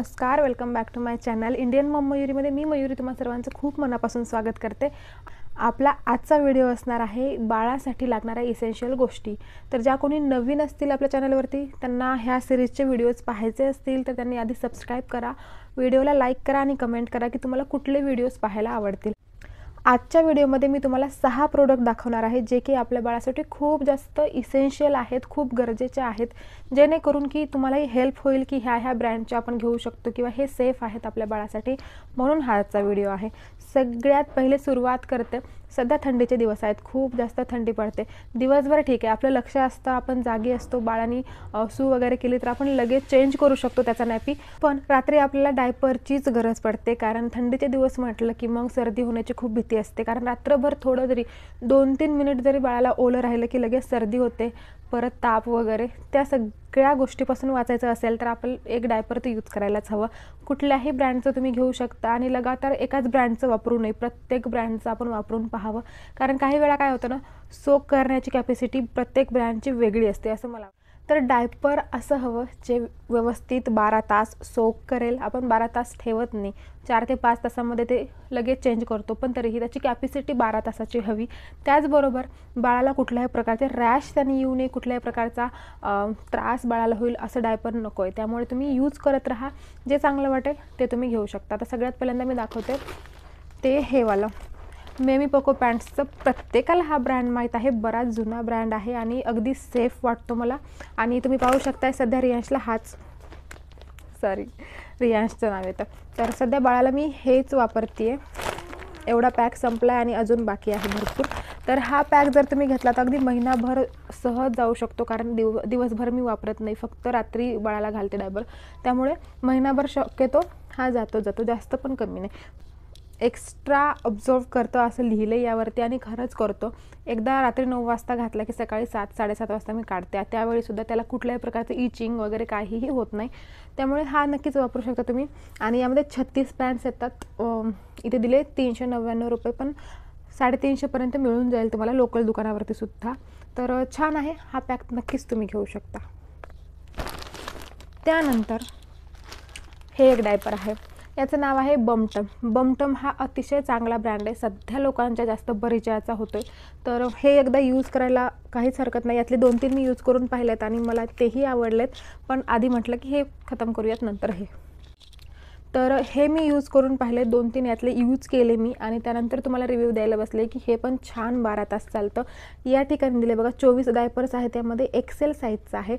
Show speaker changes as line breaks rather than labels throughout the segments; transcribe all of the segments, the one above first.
नमस्कार welcome back to my channel Indian mom मयुरीमध्ये मी मयुरी तुम्हा सर्वांचं खूप मनापासून स्वागत करते आपला आजचा व्हिडिओ असणार आहे बाळासाठी लागणाऱ्या इसेन्शियल गोष्टी तर ज्या कोणी नवीन असतील आपल्या चॅनलवरती त्यांना ह्या सिरीजचे व्हिडिओज पाहायचे असतील तर त्यांनी आधी सबस्क्राईब करा व्हिडिओला लाईक करा आणि कमेंट करा की तुम्हाला कुठले व्हिडिओज पाहायला आवडतील आजच्या व्हिडिओमध्ये मी तुम्हाला सहा प्रोडक्ट दाखवणार आहे जे की आपल्या बाळासाठी खूप जास्त इसेन्शियल आहेत खूप गरजेचे आहेत जेणेकरून की तुम्हालाही हेल्प होईल की ह्या ह्या ब्रँडचे आपण घेऊ शकतो किंवा हे सेफ आहेत आपल्या बाळासाठी म्हणून हा आजचा व्हिडिओ आहे सगळ्यात पहिले सुरुवात करते सध्या थंडीचे दिवस आहेत खूप जास्त थंडी पडते दिवसभर ठीक आहे आपलं लक्ष असतं आपण जागी असतो बाळांनी सू वगैरे केली तर आपण लगेच चेंज करू शकतो त्याचा नॅपी पण रात्री आपल्याला डायपरचीच गरज पडते कारण थंडीचे दिवस म्हटलं की मग सर्दी होण्याची खूप भीती असते कारण रात्रभर थोडं जरी दोन तीन मिनिट जरी बाळाला ओलं राहिलं की लगेच सर्दी होते परत ताप वगैरे त्या सगळ्या गोष्टीपासून वाचायचं असेल तर आपण एक डायपर तर यूज करायलाच हवं कुठल्याही ब्रँडचं तुम्ही घेऊ शकता आणि लगातार एकाच ब्रँडचं वापरू नये प्रत्येक ब्रँडचं आपण वापरून पाहावं कारण काही वेळा काय होतं ना सोक करण्याची कॅपॅसिटी प्रत्येक ब्रँडची वेगळी असते असं मला तर डायपर असं हवं जे व्यवस्थित बारा तास सोक करेल आपण बारा तास ठेवत नाही चार ते पाच तासामध्ये ते लगेच चेंज करतो पण तरीही त्याची कॅपॅसिटी बारा तासाची हवी त्याचबरोबर बाळाला कुठल्याही प्रकारचे रॅश त्यांनी येऊ नये कुठल्याही प्रकारचा त्रास बाळाला होईल असं डायपर नको आहे त्यामुळे तुम्ही यूज करत राहा जे चांगलं वाटेल ते तुम्ही घेऊ शकता आता सगळ्यात पहिल्यांदा मी दाखवते ते हे वालं मेमी पोको पॅन्ट्सचं प्रत्येकाला हा ब्रँड माहीत आहे बराच जुना ब्रँड आहे आणि अगदी सेफ वाटतो मला आणि तुम्ही पाहू शकताय सध्या रियांशला हाच सॉरी रियांशचं नाव येतं तर सध्या बाळाला मी हेच वापरते आहे एवढा पॅक संपला आहे आणि अजून बाकी आहे भरपूर तर हा पॅक जर तुम्ही घेतला तर अगदी महिनाभर सहज जाऊ शकतो कारण दिव दिवसभर मी वापरत नाही फक्त रात्री बाळाला घालते डायबर त्यामुळे महिनाभर शक्यतो हा जातो जातो जास्त पण कमी नाही एक्स्ट्रा ऑब्झर्व करतो असं लिहिलं यावरती आणि खरंच करतो एकदा रात्री नऊ वाजता घातला की सकाळी सात साडेसात वाजता मी काढते त्यावेळीसुद्धा त्याला कुठल्याही प्रकारचं इचिंग वगैरे काहीही होत नाही त्यामुळे हा नक्कीच वापरू शकता तुम्ही आणि यामध्ये छत्तीस पॅन्ट्स येतात इथे दिले तीनशे नव्याण्णव रुपये पण साडेतीनशेपर्यंत मिळून जाईल तुम्हाला लोकल दुकानावरती सुद्धा तर छान आहे हा पॅक नक्कीच तुम्ही घेऊ शकता त्यानंतर हे एक डायपर आहे याचं नाव आहे बमटम बमटम हा अतिशय चांगला ब्रँड आहे सध्या लोकांच्या जास्त परिचयाचा होतो आहे तर हे एकदा यूज करायला काहीच हरकत नाही यातले दोन तीन मी यूज करून पाहिलेत आणि मला तेही आवडलेत पण आधी म्हटलं की हे खतम करूयात नंतर हे तर हे मी यूज करून पाहिले दोन तीन यातले यूज केले मी आणि त्यानंतर तुम्हाला रिव्ह्यू द्यायला बसले की हे पण छान बारा तास चालतं या ठिकाणी दिले बघा चोवीस डायपर्स आहे त्यामध्ये एक्सेल साईजचं आहे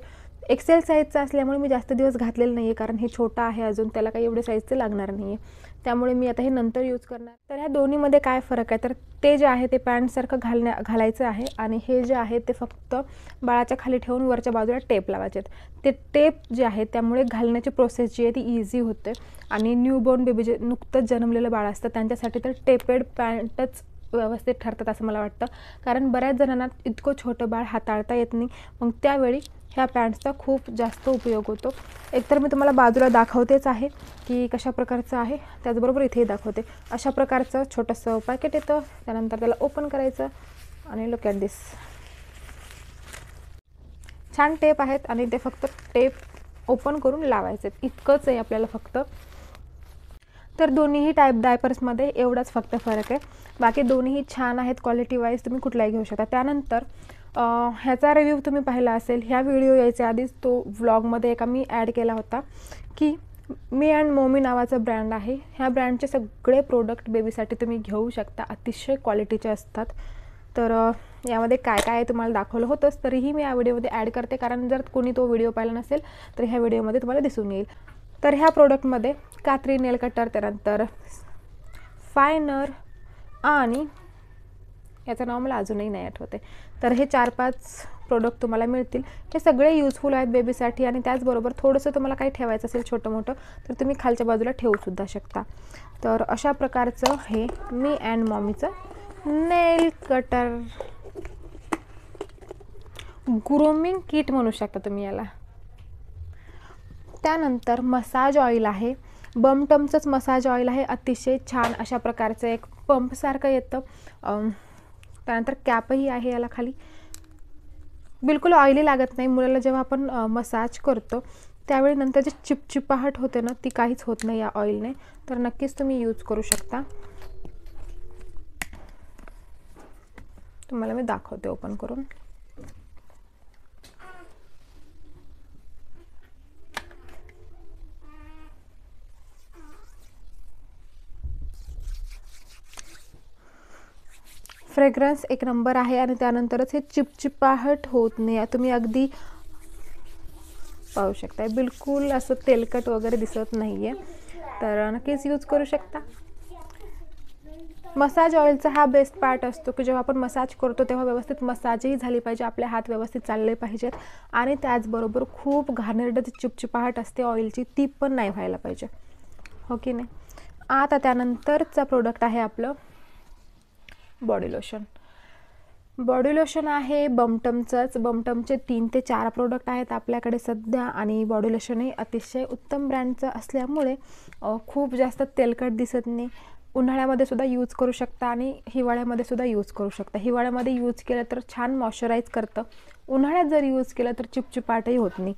एक्सेल साईजचा असल्यामुळे मी जास्त दिवस घातलेलं नाही आहे कारण हे छोटा आहे अजून त्याला काही एवढे साईजचं लागणार नाही आहे त्यामुळे मी आता हे नंतर यूज करणार तर ह्या दोन्हीमध्ये काय फरक आहे तर ते जे आहे ते पॅन्टसारखं घालण्या घालायचं आहे आणि हे जे आहे ते फक्त बाळाच्या खाली ठेवून वरच्या बाजूला टेप लावायचे ते टेप जे आहे त्यामुळे घालण्याची प्रोसेस जी आहे ती इझी होते आणि न्यूबॉर्न बेबी जे नुकतंच जन्मलेलं बाळ असतं त्यांच्यासाठी तर टेपेड पॅन्टच व्यवस्थित ठरतात असं मला वाटतं कारण बऱ्याच जणांना इतकं छोटं बाळ हाताळता येत नाही मग त्यावेळी ह्या पॅन्टचा खूप जास्त उपयोग होतो एकतर मी तुम्हाला बाजूला दाखवतेच आहे की कशा प्रकारचं आहे त्याचबरोबर इथेही दाखवते अशा प्रकारचं छोटंसं पॅकेट येतं त्यानंतर त्याला ओपन करायचं आणि लुक ॲट दिस छान टेप आहेत आणि ते फक्त टेप ओपन करून लावायचे इतकंच आहे आपल्याला फक्त तर दोन्हीही टाईप डायपर्समध्ये एवढाच फक्त फरक आहे बाकी दोन्हीही छान आहेत क्वालिटी वाईज तुम्ही कुठलाही घेऊ शकता त्यानंतर ह्याचा रिव्ह्यू तुम्ही पाहिला असेल ह्या व्हिडिओ यायच्या आधीच तो व्लॉगमध्ये एका मी ॲड केला होता की मी अँड मोमी नावाचं ब्रँड आहे ह्या ब्रँडचे सगळे प्रोडक्ट बेबीसाठी तुम्ही घेऊ शकता अतिशय क्वालिटीचे असतात तर यामध्ये काय काय आहे तुम्हाला दाखवलं होतंच तरीही मी या व्हिडिओमध्ये ॲड करते कारण जर कोणी तो व्हिडिओ पाहिला नसेल तर ह्या व्हिडिओमध्ये तुम्हाला दिसून येईल तर ह्या प्रोडक्टमध्ये कात्री नेल कटर त्यानंतर फायनर आणि याचं नाव मला अजूनही नाही आठवते तर हे चार पाच प्रोडक्ट तुम्हाला मिळतील हे सगळे युजफुल आहेत बेबीसाठी आणि त्याचबरोबर थोडंसं तुम्हाला काही ठेवायचं असेल छोटं मोठं तर तुम्ही खालच्या बाजूला ठेवूसुद्धा शकता तर अशा प्रकारचं हे मी अँड मॉमीचं नेल कटर ग्रुमिंग किट म्हणू शकता तुम्ही याला त्यानंतर मसाज ऑइल आहे बमटमचंच मसाज ऑइल आहे अतिशय छान अशा प्रकारचं एक पंपसारखं येतं त्यानंतर कॅपही आहे याला खाली बिलकुल ऑइली लागत नाही मुलाला जेव्हा आपण मसाज करतो त्यावेळी नंतर जे चिपचिपाहट होते ना ती काहीच होत नाही या ऑइलने तर नक्कीच तुम्ही यूज करू शकता तुम्हाला मी दाखवते ओपन करून फ्रेग्रन्स एक नंबर आहे आणि त्यानंतरच हे चिपचिपाहट होत नाही तुम्ही अगदी पाहू शकता बिलकुल असं तेलकट वगैरे दिसत नाही आहे तर नक्कीच यूज करू शकता मसाज ऑइलचा हा बेस्ट पार्ट असतो की जेव्हा आपण मसाज करतो तेव्हा व्यवस्थित मसाजही झाली पाहिजे आपले हात व्यवस्थित चालले पाहिजेत आणि त्याचबरोबर खूप घाणेरडं चिपचिपाहट असते ऑइलची ती पण नाही व्हायला पाहिजे हो की नाही आता त्यानंतरचा प्रोडक्ट आहे आपलं बॉडी लोशन बॉडी लोशन आहे बमटमचंच बमटमचे तीन ते चार प्रोडक्ट आहेत आपल्याकडे सध्या आणि बॉडी लोशनही अतिशय उत्तम ब्रँडचं असल्यामुळे खूप जास्त तेलकट दिसत नाही उन्हाळ्यामध्ये सुद्धा यूज करू शकता आणि हिवाळ्यामध्ये सुद्धा यूज करू शकता हिवाळ्यामध्ये यूज केलं तर छान मॉइश्चराईज करतं उन्हाळ्यात जर यूज केलं तर चिपचिपाटही होत नाही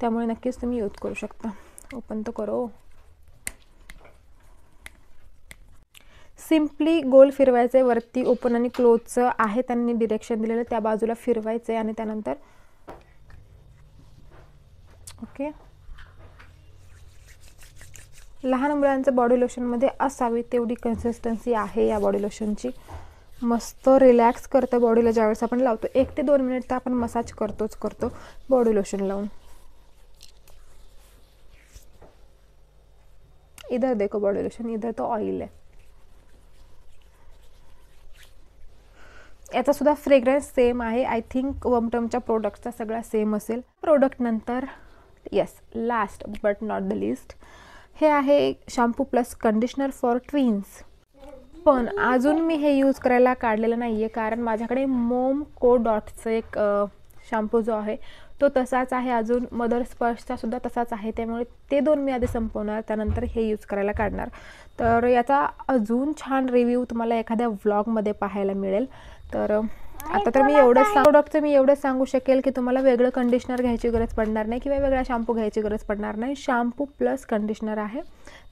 त्यामुळे नक्कीच तुम्ही यूज करू शकता ओपन तर करो सिम्पली गोल फिरवायचे वरती ओपन आणि क्लोजचं आहे त्यांनी डिरेक्शन दिलेलं त्या बाजूला फिरवायचं आणि त्यानंतर ओके लहान मुलांचं बॉडी लोशनमध्ये असावी तेवढी कन्सिस्टन्सी आहे या बॉडी लोशनची मस्त रिलॅक्स करतं बॉडीला ज्यावेळेस आपण लावतो एक ते दोन मिनिट तर आपण मसाज करतोच करतो बॉडी लोशन लावून इधर देखो बॉडी लोशन इधर तो ऑइल आहे याचासुद्धा फ्रेग्रन्स सेम आहे आय थिंक वमटमच्या प्रोडक्टचा सगळा सेम असेल प्रोडक्टनंतर yes last but not the least हे आहे shampoo plus conditioner for twins पण अजून मी हे यूज करायला काढलेलं नाही आहे कारण माझ्याकडे मोम को डॉटचं एक शॅम्पू जो आहे तो तसाच आहे अजून मदर स्पर्शचासुद्धा तसाच आहे त्यामुळे ते दोन मी आधी संपवणार त्यानंतर हे यूज करायला काढणार तर याचा अजून छान रिव्ह्यू तुम्हाला एखाद्या व्लॉगमध्ये पाहायला मिळेल तर आता तर मी एवढंच प्रोडक्टचं मी एवढंच सांगू शकेल की तुम्हाला वेगळं कंडिशनर घ्यायची गरज पडणार नाही किंवा वेगळा शॅम्पू घ्यायची गरज पडणार नाही शॅम्पू प्लस कंडिशनर आहे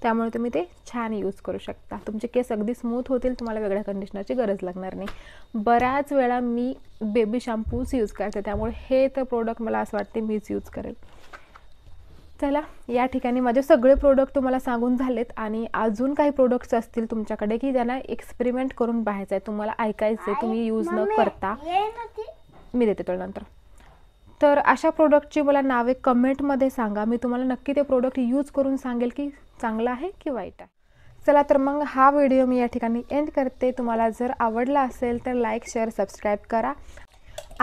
त्यामुळे तुम्ही ते छान यूज करू शकता तुमचे केस अगदी स्मूथ होतील तुम्हाला वेगळ्या कंडिशनरची गरज लागणार नाही बऱ्याच वेळा मी बेबी शॅम्पूच यूज करते त्यामुळे हे तर प्रोडक्ट मला असं वाटते मीच यूज करेल चला या ठिकाणी माझे सगळे प्रोडक्ट तुम्हाला सांगून झालेत आणि अजून काही प्रोडक्ट्स असतील तुमच्याकडे की ज्यांना एक्सपेरिमेंट करून पाहायचं आहे तुम्हाला ऐकायचं आहे तुम्ही यूज न करता मी देते तुला नंतर तर अशा प्रोडक्टची मला नावे कमेंटमध्ये सांगा मी तुम्हाला नक्की ते प्रोडक्ट यूज करून सांगेल की चांगलं आहे की वाईट आहे चला तर मग हा व्हिडिओ मी या ठिकाणी एंड करते तुम्हाला जर आवडला असेल तर लाईक शेअर सबस्क्राईब करा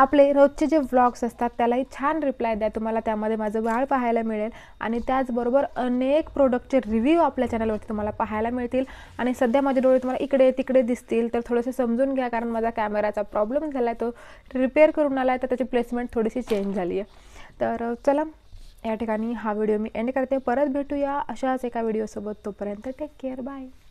आपले रोजचे जे व्लॉग्स असतात त्यालाही छान रिप्लाय द्या तुम्हाला त्यामध्ये माझं वाळ पाहायला मिळेल आणि त्याचबरोबर अनेक प्रोडक्टचे रिव्ह्यू आपल्या चॅनलवरती तुम्हाला पाहायला मिळतील आणि सध्या माझे डोळे तुम्हाला इकडे तिकडे दिसतील तर थोडंसं समजून घ्या कारण माझा कॅमेराचा प्रॉब्लेम झाला आहे तो रिपेअर करून आला आहे तर त्याची प्लेसमेंट थोडीशी चेंज झाली आहे तर चला या ठिकाणी हा व्हिडिओ मी एंड करते परत भेटूया अशाच एका व्हिडिओसोबत तोपर्यंत टेक केअर बाय